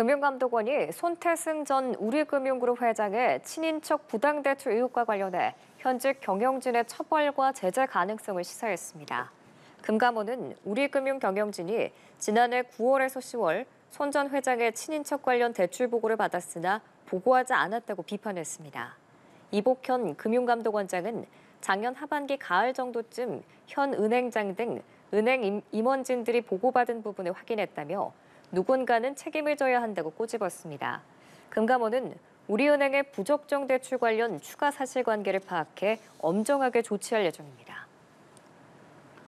금융감독원이 손태승 전 우리금융그룹 회장의 친인척 부당대출 의혹과 관련해 현직 경영진의 처벌과 제재 가능성을 시사했습니다. 금감원은 우리금융경영진이 지난해 9월에서 10월 손 전 회장의 친인척 관련 대출 보고를 받았으나 보고하지 않았다고 비판했습니다. 이복현 금융감독원장은 작년 하반기 가을 정도쯤 현 은행장 등 은행 임원진들이 보고받은 부분을 확인했다며 누군가는 책임을 져야 한다고 꼬집었습니다. 금감원은 우리은행의 부적정 대출 관련 추가 사실관계를 파악해 엄정하게 조치할 예정입니다.